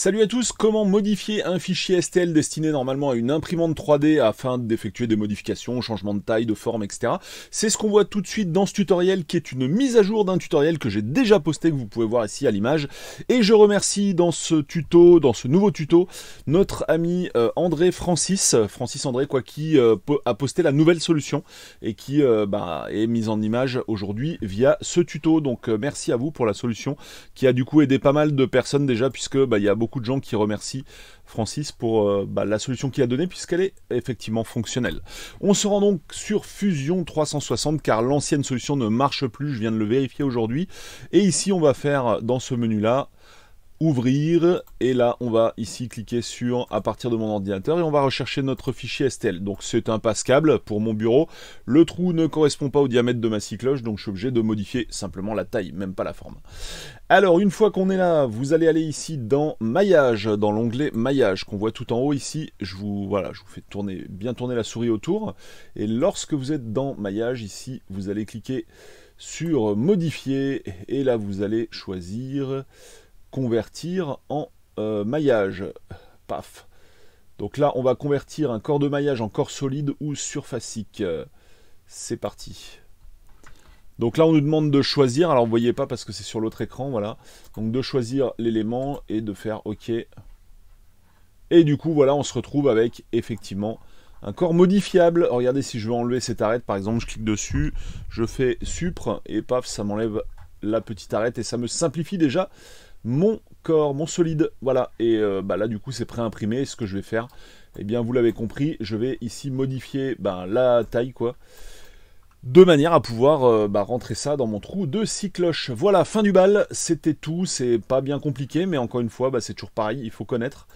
Salut à tous, comment modifier un fichier STL destiné normalement à une imprimante 3D afin d'effectuer des modifications, changement de taille, de forme, etc. C'est ce qu'on voit tout de suite dans ce tutoriel qui est une mise à jour d'un tutoriel que j'ai déjà posté, que vous pouvez voir ici à l'image. Et je remercie dans ce tuto, dans ce nouveau tuto, notre ami euh, André Francis, Francis André quoi, qui euh, a posté la nouvelle solution et qui euh, bah, est mise en image aujourd'hui via ce tuto. Donc merci à vous pour la solution qui a du coup aidé pas mal de personnes déjà puisque bah, il y a beaucoup de gens qui remercient Francis pour euh, bah, la solution qu'il a donnée puisqu'elle est effectivement fonctionnelle. On se rend donc sur Fusion 360 car l'ancienne solution ne marche plus, je viens de le vérifier aujourd'hui. Et ici on va faire dans ce menu là ouvrir et là on va ici cliquer sur à partir de mon ordinateur et on va rechercher notre fichier STL donc c'est un passe-câble pour mon bureau le trou ne correspond pas au diamètre de ma cycloche, donc je suis obligé de modifier simplement la taille même pas la forme alors une fois qu'on est là vous allez aller ici dans maillage dans l'onglet maillage qu'on voit tout en haut ici je vous voilà je vous fais tourner bien tourner la souris autour et lorsque vous êtes dans maillage ici vous allez cliquer sur modifier et là vous allez choisir convertir en euh, maillage. Paf. Donc là, on va convertir un corps de maillage en corps solide ou surfacique. C'est parti. Donc là, on nous demande de choisir. Alors, vous voyez pas parce que c'est sur l'autre écran, voilà. Donc, de choisir l'élément et de faire OK. Et du coup, voilà, on se retrouve avec, effectivement, un corps modifiable. Regardez, si je veux enlever cette arête, par exemple, je clique dessus, je fais supre, et paf, ça m'enlève la petite arête, et ça me simplifie déjà mon corps, mon solide. Voilà, et euh, bah, là du coup c'est pré-imprimé. Ce que je vais faire, eh bien vous l'avez compris, je vais ici modifier ben, la taille quoi de manière à pouvoir euh, bah, rentrer ça dans mon trou de six cloches. Voilà, fin du bal, c'était tout, c'est pas bien compliqué, mais encore une fois, bah, c'est toujours pareil, il faut connaître.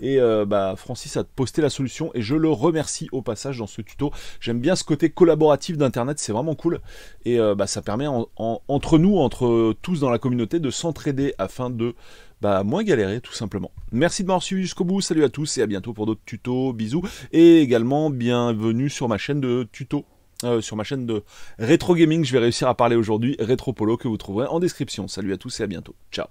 Et euh, bah, Francis a posté la solution et je le remercie au passage dans ce tuto. J'aime bien ce côté collaboratif d'Internet, c'est vraiment cool. Et euh, bah, ça permet entre nous, entre tous dans la communauté, de s'entraider afin de bah, moins galérer tout simplement. Merci de m'avoir suivi jusqu'au bout, salut à tous et à bientôt pour d'autres tutos, bisous. Et également bienvenue sur ma chaîne de tutos euh, sur ma chaîne de rétro gaming. Je vais réussir à parler aujourd'hui rétro polo que vous trouverez en description. Salut à tous et à bientôt. Ciao.